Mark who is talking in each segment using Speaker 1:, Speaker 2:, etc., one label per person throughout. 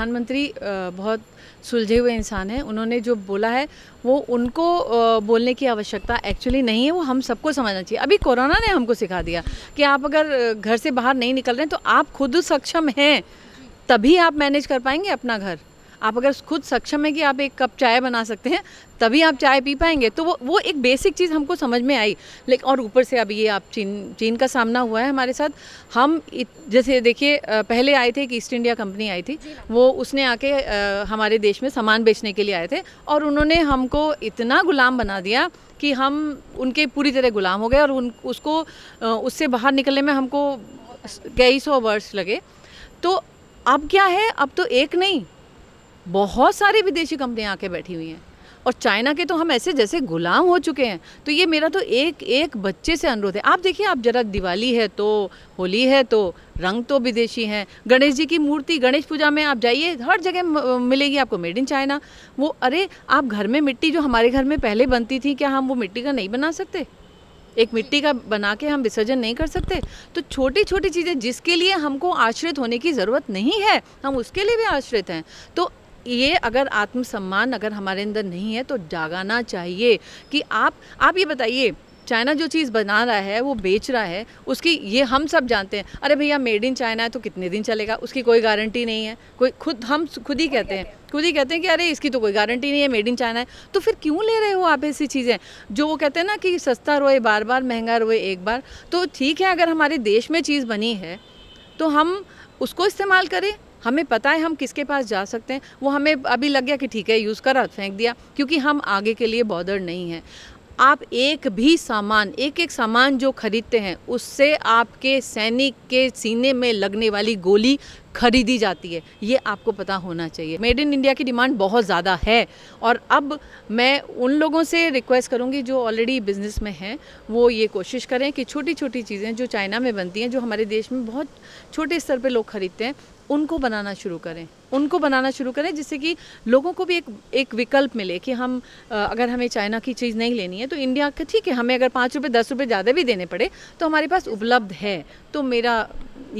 Speaker 1: प्रधानमंत्री बहुत सुलझे हुए इंसान हैं उन्होंने जो बोला है वो उनको बोलने की आवश्यकता एक्चुअली नहीं है वो हम सबको समझना चाहिए अभी कोरोना ने हमको सिखा दिया कि आप अगर घर से बाहर नहीं निकल रहे हैं तो आप खुद सक्षम हैं तभी आप मैनेज कर पाएंगे अपना घर आप अगर खुद सक्षम है कि आप एक कप चाय बना सकते हैं तभी आप चाय पी पाएंगे तो वो वो एक बेसिक चीज़ हमको समझ में आई लेकिन और ऊपर से अब ये आप चीन चीन का सामना हुआ है हमारे साथ हम जैसे देखिए पहले आए थे एक ईस्ट इंडिया कंपनी आई थी वो उसने आके हमारे देश में सामान बेचने के लिए आए थे और उन्होंने हमको इतना गुलाम बना दिया कि हम उनके पूरी तरह गुलाम हो गए और उन उसको उससे बाहर निकलने में हमको कई सौ वर्ष लगे तो अब क्या है अब तो एक नहीं बहुत सारी विदेशी कंपनियाँ आके बैठी हुई हैं और चाइना के तो हम ऐसे जैसे गुलाम हो चुके हैं तो ये मेरा तो एक एक बच्चे से अनुरोध है आप देखिए आप जरा दिवाली है तो होली है तो रंग तो विदेशी हैं गणेश जी की मूर्ति गणेश पूजा में आप जाइए हर जगह मिलेगी आपको मेड इन चाइना वो अरे आप घर में मिट्टी जो हमारे घर में पहले बनती थी क्या हम वो मिट्टी का नहीं बना सकते एक मिट्टी का बना के हम विसर्जन नहीं कर सकते तो छोटी छोटी चीज़ें जिसके लिए हमको आश्रित होने की ज़रूरत नहीं है हम उसके लिए भी आश्रित हैं तो ये अगर आत्मसम्मान अगर हमारे अंदर नहीं है तो जागाना चाहिए कि आप आप ये बताइए चाइना जो चीज़ बना रहा है वो बेच रहा है उसकी ये हम सब जानते हैं अरे भैया मेड इन चाइना है तो कितने दिन चलेगा उसकी कोई गारंटी नहीं है कोई खुद हम खुद ही कहते हैं खुद ही कहते हैं कि अरे इसकी तो कोई गारंटी नहीं है मेड इन चाइना है तो फिर क्यों ले रहे हो आप ऐसी चीज़ें जो वो कहते हैं ना कि सस्ता रोए बार बार महंगा रोए एक बार तो ठीक है अगर हमारे देश में चीज़ बनी है तो हम उसको इस्तेमाल करें हमें पता है हम किसके पास जा सकते हैं वो हमें अभी लग गया कि ठीक है यूज़ करा फेंक दिया क्योंकि हम आगे के लिए बॉर्डर नहीं हैं आप एक भी सामान एक एक सामान जो खरीदते हैं उससे आपके सैनिक के सीने में लगने वाली गोली खरीदी जाती है ये आपको पता होना चाहिए मेड इन इंडिया की डिमांड बहुत ज़्यादा है और अब मैं उन लोगों से रिक्वेस्ट करूँगी जो ऑलरेडी बिजनेस में हैं वो ये कोशिश करें कि छोटी छोटी चीज़ें जो चाइना में बनती हैं जो हमारे देश में बहुत छोटे स्तर पर लोग खरीदते हैं उनको बनाना शुरू करें उनको बनाना शुरू करें जिससे कि लोगों को भी एक एक विकल्प मिले कि हम अगर हमें चाइना की चीज़ नहीं लेनी है तो इंडिया का ठीक है हमें अगर पाँच रुपये दस रुपये ज़्यादा भी देने पड़े तो हमारे पास उपलब्ध है तो मेरा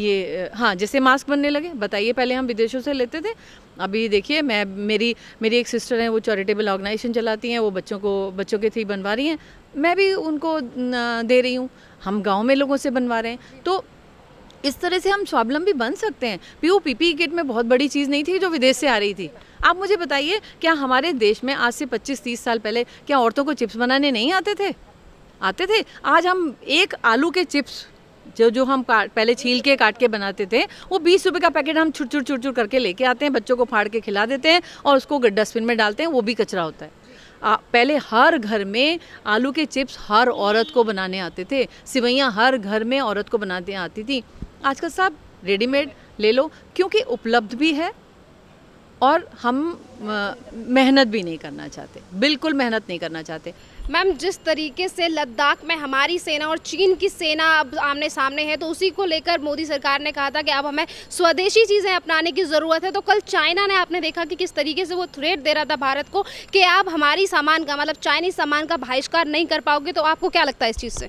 Speaker 1: ये हाँ जैसे मास्क बनने लगे बताइए पहले हम विदेशों से लेते थे अभी देखिए मैं मेरी मेरी एक सिस्टर है वो चैरिटेबल ऑर्गेनाइजेशन चलाती हैं वो बच्चों को बच्चों के थ्री बनवा रही हैं मैं भी उनको दे रही हूँ हम गांव में लोगों से बनवा रहे हैं तो इस तरह से हम स्वावलंबी बन सकते हैं पी पी किट में बहुत बड़ी चीज़ नहीं थी जो विदेश से आ रही थी आप मुझे बताइए क्या हमारे देश में आज से 25-30 साल पहले क्या औरतों को चिप्स बनाने नहीं आते थे आते थे आज हम एक आलू के चिप्स जो जो हम पहले छील के काट के बनाते थे वो बीस रुपये का पैकेट हम छुट छुट छुट छुट करके लेके आते हैं बच्चों को फाड़ के खिला देते हैं और उसको डस्टबिन में डालते हैं वो भी कचरा होता है आ, पहले हर घर में आलू के चिप्स हर औरत को बनाने आते थे सिवैयाँ हर घर में औरत को बनाते आती थी आजकल साहब रेडीमेड ले लो क्योंकि उपलब्ध भी है और हम मेहनत भी नहीं करना चाहते बिल्कुल मेहनत नहीं करना चाहते मैम जिस तरीके से लद्दाख में हमारी सेना और चीन की सेना अब आमने सामने है तो उसी को लेकर मोदी सरकार ने कहा था कि अब हमें स्वदेशी चीज़ें अपनाने की ज़रूरत है तो कल चाइना ने आपने देखा कि किस तरीके से वो थ्रेट दे रहा था भारत को कि आप हमारी सामान का मतलब चाइनीज़ सामान का बहिष्कार नहीं कर पाओगे तो आपको क्या लगता है इस चीज़ से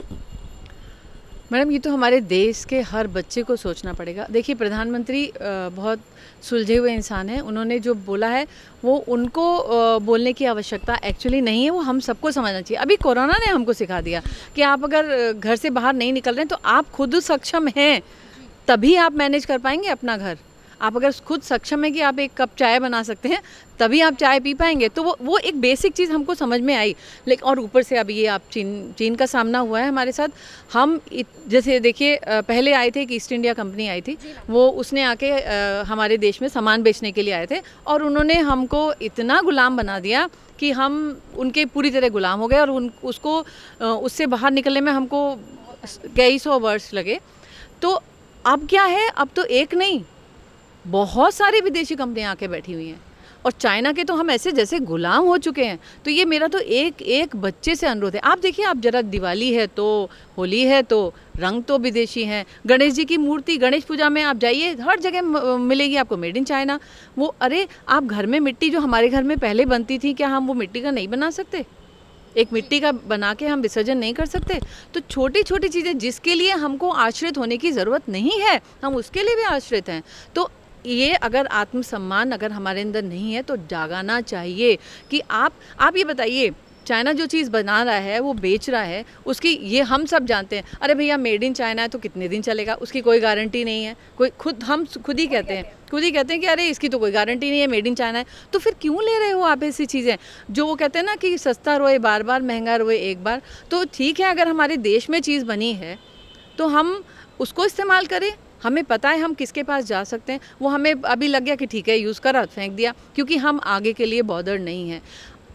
Speaker 1: मैडम ये तो हमारे देश के हर बच्चे को सोचना पड़ेगा देखिए प्रधानमंत्री बहुत सुलझे हुए इंसान हैं उन्होंने जो बोला है वो उनको बोलने की आवश्यकता एक्चुअली नहीं है वो हम सबको समझना चाहिए अभी कोरोना ने हमको सिखा दिया कि आप अगर घर से बाहर नहीं निकल रहे हैं तो आप खुद सक्षम हैं तभी आप मैनेज कर पाएंगे अपना घर आप अगर खुद सक्षम है कि आप एक कप चाय बना सकते हैं तभी आप चाय पी पाएंगे तो वो वो एक बेसिक चीज़ हमको समझ में आई लेकिन और ऊपर से अभी ये आप चीन चीन का सामना हुआ है हमारे साथ हम जैसे देखिए पहले आए थे एक ईस्ट इंडिया कंपनी आई थी वो उसने आके हमारे देश में सामान बेचने के लिए आए थे और उन्होंने हमको इतना गुलाम बना दिया कि हम उनके पूरी तरह गुलाम हो गए और उन उसको उससे बाहर निकलने में हमको कई सौ वर्ष लगे तो अब क्या है अब तो एक नहीं बहुत सारी विदेशी कंपनियाँ आके बैठी हुई हैं और चाइना के तो हम ऐसे जैसे गुलाम हो चुके हैं तो ये मेरा तो एक एक बच्चे से अनुरोध है आप देखिए आप जरा दिवाली है तो होली है तो रंग तो विदेशी हैं गणेश जी की मूर्ति गणेश पूजा में आप जाइए हर जगह मिलेगी आपको मेड इन चाइना वो अरे आप घर में मिट्टी जो हमारे घर में पहले बनती थी क्या हम वो मिट्टी का नहीं बना सकते एक मिट्टी का बना के हम विसर्जन नहीं कर सकते तो छोटी छोटी चीज़ें जिसके लिए हमको आश्रित होने की ज़रूरत नहीं है हम उसके लिए भी आश्रित हैं तो ये अगर आत्मसम्मान अगर हमारे अंदर नहीं है तो जागाना चाहिए कि आप आप ये बताइए चाइना जो चीज़ बना रहा है वो बेच रहा है उसकी ये हम सब जानते हैं अरे भैया मेड इन चाइना है तो कितने दिन चलेगा उसकी कोई गारंटी नहीं है कोई खुद हम खुद ही कहते हैं खुद ही कहते हैं कि अरे इसकी तो कोई गारंटी नहीं है मेड इन चाइना है तो फिर क्यों ले रहे हो आप ऐसी चीज़ें जो वो कहते हैं ना कि सस्ता रोए बार बार महंगा रोए एक बार तो ठीक है अगर हमारे देश में चीज़ बनी है तो हम उसको इस्तेमाल करें हमें पता है हम किसके पास जा सकते हैं वो हमें अभी लग गया कि ठीक है यूज़ करा फेंक दिया क्योंकि हम आगे के लिए बॉर्डर नहीं हैं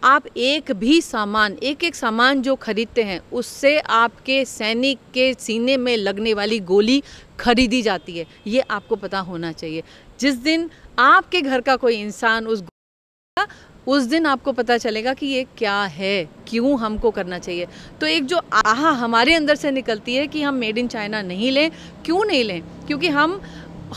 Speaker 1: आप एक भी सामान एक एक सामान जो खरीदते हैं उससे आपके सैनिक के सीने में लगने वाली गोली खरीदी जाती है ये आपको पता होना चाहिए जिस दिन आपके घर का कोई इंसान उस उस दिन आपको पता चलेगा कि ये क्या है क्यों हमको करना चाहिए तो एक जो आहा हमारे अंदर से निकलती है कि हम मेड इन चाइना नहीं लें क्यों नहीं लें क्योंकि हम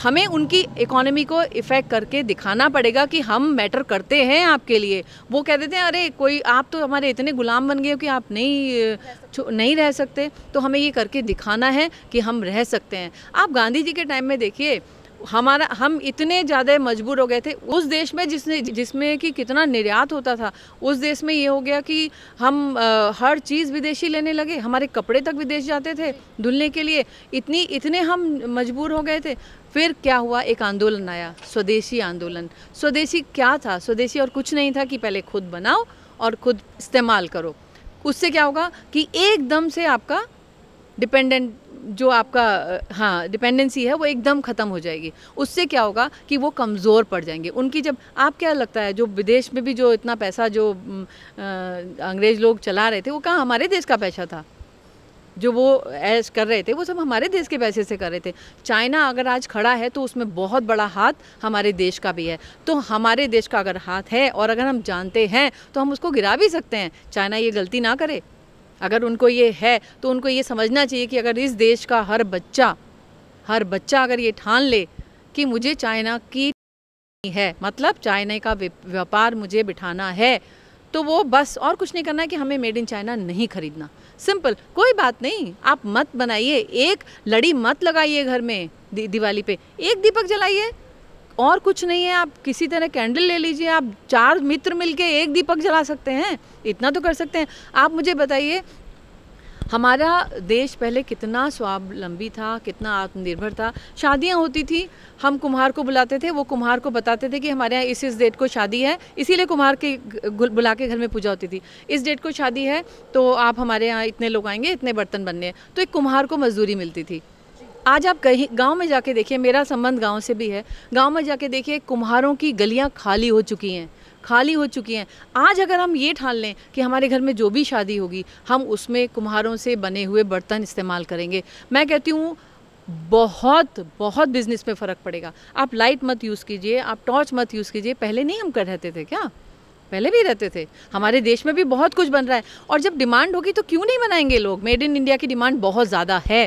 Speaker 1: हमें उनकी इकोनॉमी को इफ़ेक्ट करके दिखाना पड़ेगा कि हम मैटर करते हैं आपके लिए वो कह देते हैं अरे कोई आप तो हमारे इतने गुलाम बन गए हो कि आप नहीं नहीं रह सकते तो हमें ये करके दिखाना है कि हम रह सकते हैं आप गांधी जी के टाइम में देखिए हमारा हम इतने ज़्यादा मजबूर हो गए थे उस देश में जिसने जिसमें कि कितना निर्यात होता था उस देश में ये हो गया कि हम आ, हर चीज़ विदेशी लेने लगे हमारे कपड़े तक विदेश जाते थे धुलने के लिए इतनी इतने हम मजबूर हो गए थे फिर क्या हुआ एक आंदोलन आया स्वदेशी आंदोलन स्वदेशी क्या था स्वदेशी और कुछ नहीं था कि पहले खुद बनाओ और खुद इस्तेमाल करो उससे क्या होगा कि एकदम से आपका डिपेंडेंट जो आपका हाँ डिपेंडेंसी है वो एकदम ख़त्म हो जाएगी उससे क्या होगा कि वो कमज़ोर पड़ जाएंगे उनकी जब आप क्या लगता है जो विदेश में भी जो इतना पैसा जो अंग्रेज़ लोग चला रहे थे वो कहाँ हमारे देश का पैसा था जो वो ऐश कर रहे थे वो सब हमारे देश के पैसे से कर रहे थे चाइना अगर आज खड़ा है तो उसमें बहुत बड़ा हाथ हमारे देश का भी है तो हमारे देश का अगर हाथ है और अगर हम जानते हैं तो हम उसको गिरा भी सकते हैं चाइना ये गलती ना करे अगर उनको ये है तो उनको ये समझना चाहिए कि अगर इस देश का हर बच्चा हर बच्चा अगर ये ठान ले कि मुझे चाइना की है मतलब चाइना का व्यापार मुझे बिठाना है तो वो बस और कुछ नहीं करना है कि हमें मेड इन चाइना नहीं खरीदना सिंपल कोई बात नहीं आप मत बनाइए एक लड़ी मत लगाइए घर में दि, दिवाली पे एक दीपक जलाइए और कुछ नहीं है आप किसी तरह कैंडल ले लीजिए आप चार मित्र मिलके एक दीपक जला सकते हैं इतना तो कर सकते हैं आप मुझे बताइए हमारा देश पहले कितना स्वावलंबी था कितना आत्मनिर्भर था शादियां होती थी हम कुम्हार को बुलाते थे वो कुम्हार को बताते थे कि हमारे यहाँ इस इस डेट को शादी है इसीलिए कुम्हार के बुला के घर में पूजा होती थी इस डेट को शादी है तो आप हमारे यहाँ इतने लोग आएंगे इतने बर्तन बनने हैं तो एक कुम्हार को मजदूरी मिलती थी आज आप कहीं गांव में जाके देखिए मेरा संबंध गांव से भी है गांव में जाके देखिए कुम्हारों की गलियां खाली हो चुकी हैं खाली हो चुकी हैं आज अगर हम ये ठान लें कि हमारे घर में जो भी शादी होगी हम उसमें कुम्हारों से बने हुए बर्तन इस्तेमाल करेंगे मैं कहती हूँ बहुत बहुत बिजनेस में फ़र्क पड़ेगा आप लाइट मत यूज़ कीजिए आप टॉर्च मत यूज़ कीजिए पहले नहीं हम कर रहते थे क्या पहले भी रहते थे हमारे देश में भी बहुत कुछ बन रहा है और जब डिमांड होगी तो क्यों नहीं बनाएंगे लोग मेड इन इंडिया की डिमांड बहुत ज़्यादा है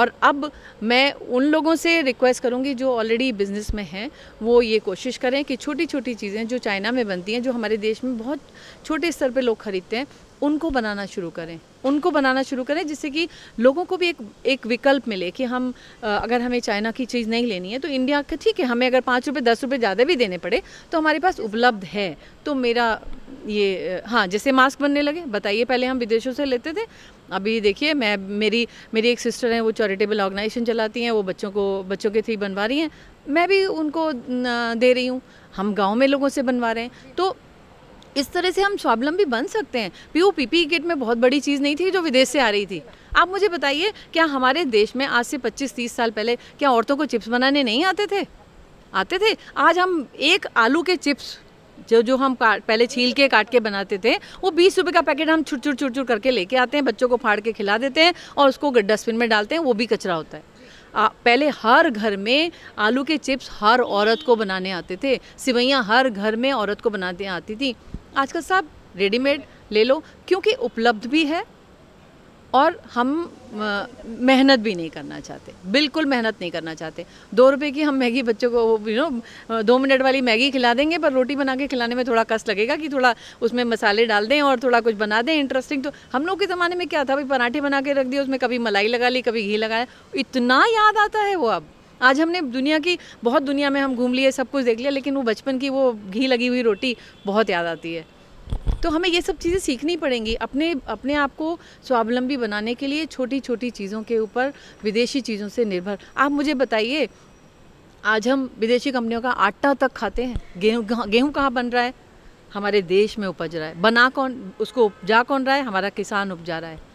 Speaker 1: और अब मैं उन लोगों से रिक्वेस्ट करूँगी जो ऑलरेडी बिजनेस में हैं वो ये कोशिश करें कि छोटी छोटी चीज़ें जो चाइना में बनती हैं जो हमारे देश में बहुत छोटे स्तर पर लोग खरीदते हैं उनको बनाना शुरू करें उनको बनाना शुरू करें जिससे कि लोगों को भी एक एक विकल्प मिले कि हम अगर हमें चाइना की चीज़ नहीं लेनी है तो इंडिया का ठीक है हमें अगर पाँच रुपये दस रुपये ज़्यादा भी देने पड़े तो हमारे पास उपलब्ध है तो मेरा ये हाँ जैसे मास्क बनने लगे बताइए पहले हम विदेशों से लेते थे अभी देखिए मैं मेरी मेरी एक सिस्टर है वो चैरिटेबल ऑर्गेनाइजेशन चलाती हैं वो बच्चों को बच्चों के थ्री बनवा रही हैं मैं भी उनको दे रही हूँ हम गांव में लोगों से बनवा रहे हैं तो इस तरह से हम स्वावलंबी बन सकते हैं P O P P kit में बहुत बड़ी चीज़ नहीं थी जो विदेश से आ रही थी आप मुझे बताइए क्या हमारे देश में आज से 25-30 साल पहले क्या औरतों को चिप्स बनाने नहीं आते थे आते थे आज हम एक आलू के चिप्स जो जो हम पहले छील के काट के बनाते थे वो बीस रुपये का पैकेट हम छुट छुट छुट छुट करके लेके आते हैं बच्चों को फाड़ के खिला देते हैं और उसको डस्टबिन में डालते हैं वो भी कचरा होता है आ, पहले हर घर में आलू के चिप्स हर औरत को बनाने आते थे सिवैयाँ हर घर में औरत को बनाने आती थी आजकल सब रेडीमेड ले लो क्योंकि उपलब्ध भी है और हम मेहनत भी नहीं करना चाहते बिल्कुल मेहनत नहीं करना चाहते दो रुपए की हम मैगी बच्चों को यू नो दो मिनट वाली मैगी खिला देंगे पर रोटी बना के खिलाने में थोड़ा कष्ट लगेगा कि थोड़ा उसमें मसाले डाल दें और थोड़ा कुछ बना दें इंटरेस्टिंग तो हम लोग के ज़माने में क्या था भाई पराठे बना के रख दिए उसमें कभी मलाई लगा ली कभी घी लगाया इतना याद आता है वो अब आज हमने दुनिया की बहुत दुनिया में हम घूम लिए सब कुछ देख लिया लेकिन वो बचपन की वो घी लगी हुई रोटी बहुत याद आती है तो हमें ये सब चीज़ें सीखनी पड़ेंगी अपने अपने आप को स्वावलंबी बनाने के लिए छोटी छोटी चीज़ों के ऊपर विदेशी चीज़ों से निर्भर आप मुझे बताइए आज हम विदेशी कंपनियों का आटा तक खाते हैं गेहूँ गेहूँ कहाँ बन रहा है हमारे देश में उपज रहा है बना कौन उसको उपजा कौन रहा है हमारा किसान उपजा रहा है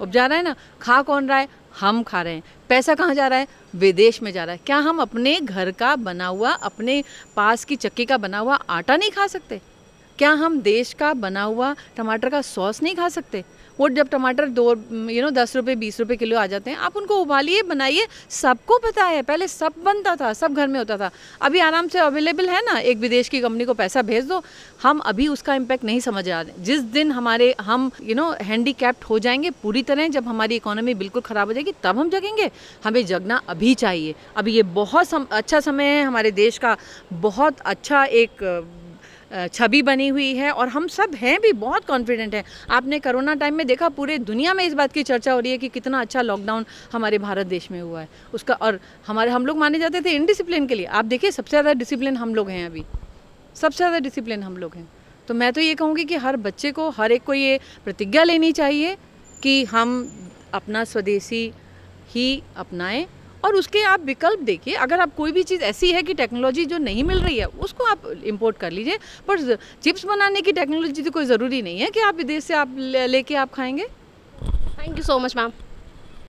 Speaker 1: उपजा रहा है ना खा कौन रहा है हम खा रहे हैं पैसा कहाँ जा रहा है विदेश में जा रहा है क्या हम अपने घर का बना हुआ अपने पास की चक्की का बना हुआ आटा नहीं खा सकते क्या हम देश का बना हुआ टमाटर का सॉस नहीं खा सकते वो जब टमाटर दो यू नो दस रुपये बीस रुपये किलो आ जाते हैं आप उनको उबालिए बनाइए सबको पता है पहले सब बनता था सब घर में होता था अभी आराम से अवेलेबल है ना एक विदेश की कंपनी को पैसा भेज दो हम अभी उसका इम्पैक्ट नहीं समझ रहे जिस दिन हमारे हम यू नो हैंडी हो जाएंगे पूरी तरह जब हमारी इकोनॉमी बिल्कुल ख़राब हो जाएगी तब हम जगेंगे हमें जगना अभी चाहिए अभी ये बहुत सम, अच्छा समय है हमारे देश का बहुत अच्छा एक छवि बनी हुई है और हम सब हैं भी बहुत कॉन्फिडेंट हैं आपने कोरोना टाइम में देखा पूरे दुनिया में इस बात की चर्चा हो रही है कि कितना अच्छा लॉकडाउन हमारे भारत देश में हुआ है उसका और हमारे हम लोग माने जाते थे इनडिसिप्लिन के लिए आप देखिए सबसे ज़्यादा डिसिप्लिन हम लोग हैं अभी सबसे ज़्यादा डिसिप्लिन हम लोग हैं तो मैं तो ये कहूँगी कि हर बच्चे को हर एक को ये प्रतिज्ञा लेनी चाहिए कि हम अपना स्वदेशी ही अपनाएं और उसके आप विकल्प देखिए अगर आप कोई भी चीज़ ऐसी है कि टेक्नोलॉजी जो नहीं मिल रही है उसको आप इम्पोर्ट कर लीजिए पर चिप्स बनाने की टेक्नोलॉजी तो कोई ज़रूरी नहीं है कि आप विदेश से आप लेके आप खाएँगे thank you so much ma'am